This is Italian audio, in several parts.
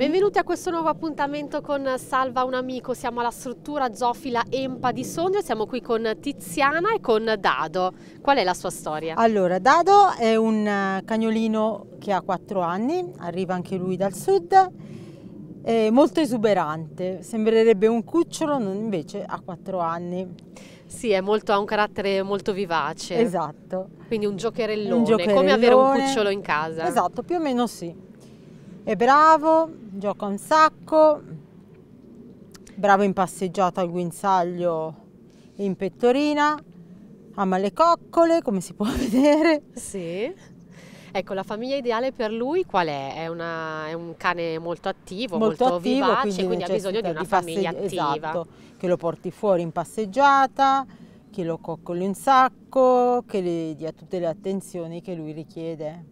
Benvenuti a questo nuovo appuntamento con Salva un amico, siamo alla struttura zoofila Empa di Sondrio, siamo qui con Tiziana e con Dado. Qual è la sua storia? Allora, Dado è un eh, cagnolino che ha 4 anni, arriva anche lui dal sud, è molto esuberante, sembrerebbe un cucciolo, invece ha 4 anni. Sì, molto, ha un carattere molto vivace. Esatto. Quindi un giocherellone, un giocherellone, come avere un cucciolo in casa. Esatto, più o meno sì è bravo, gioca un sacco, bravo in passeggiata al guinzaglio e in pettorina, ama le coccole come si può vedere. Sì. Ecco, la famiglia ideale per lui qual è? È, una, è un cane molto attivo, molto, molto attivo, vivace, quindi, quindi ha bisogno di una di famiglia attiva. Esatto, che lo porti fuori in passeggiata, che lo coccoli un sacco, che gli dia tutte le attenzioni che lui richiede.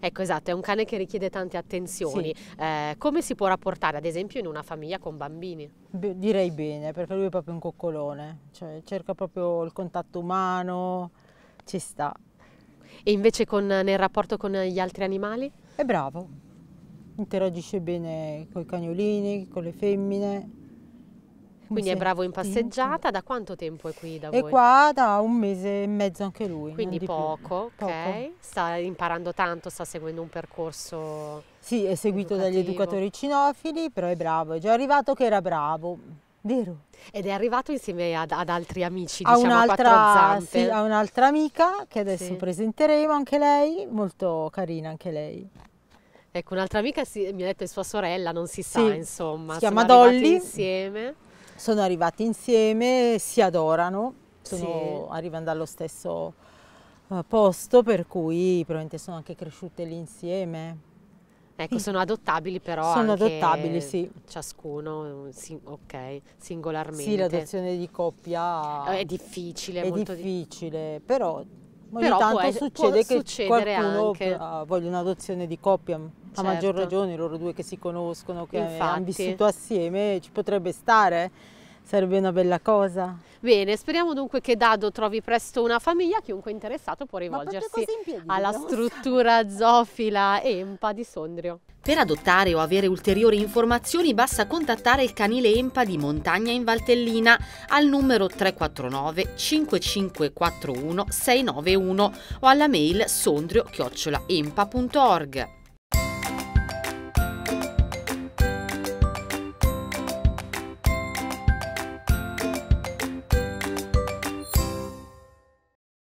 Ecco, esatto, è un cane che richiede tante attenzioni. Sì. Eh, come si può rapportare, ad esempio, in una famiglia con bambini? Beh, direi bene, perché lui è proprio un coccolone, cioè cerca proprio il contatto umano, ci sta. E invece con, nel rapporto con gli altri animali? È bravo, interagisce bene con i cagnolini, con le femmine, quindi sì, è bravo in passeggiata, da quanto tempo è qui da è voi? È qua da un mese e mezzo anche lui. Quindi poco, ok. Poco. Sta imparando tanto, sta seguendo un percorso Sì, è seguito educativo. dagli educatori cinofili, però è bravo, è già arrivato che era bravo. Vero. Ed è arrivato insieme ad, ad altri amici, a diciamo, un'altra, sì, a un'altra amica che adesso presenteremo, anche lei, molto carina anche lei. Ecco, un'altra amica si, mi ha detto è sua sorella, non si sa, insomma. Si chiama Dolly. insieme. Sono arrivati insieme, si adorano, sono, sì. arrivano dallo stesso eh, posto, per cui probabilmente sono anche cresciute lì insieme. Ecco, sono adottabili però Sono adottabili, sì. Ciascuno, si, ok, singolarmente. Sì, l'adozione di coppia... Eh, è difficile, è molto difficile, di... però Ogni Però tanto può, succede può che qualcuno anche. Ah, voglia un'adozione di coppia, a maggior certo. ragione loro due che si conoscono, che Infatti. hanno vissuto assieme, ci potrebbe stare. Sarebbe una bella cosa. Bene, speriamo dunque che Dado trovi presto una famiglia. Chiunque interessato può rivolgersi alla struttura zoofila EMPA di Sondrio. Per adottare o avere ulteriori informazioni basta contattare il canile EMPA di Montagna in Valtellina al numero 349 5541 691 o alla mail sondrio-empa.org.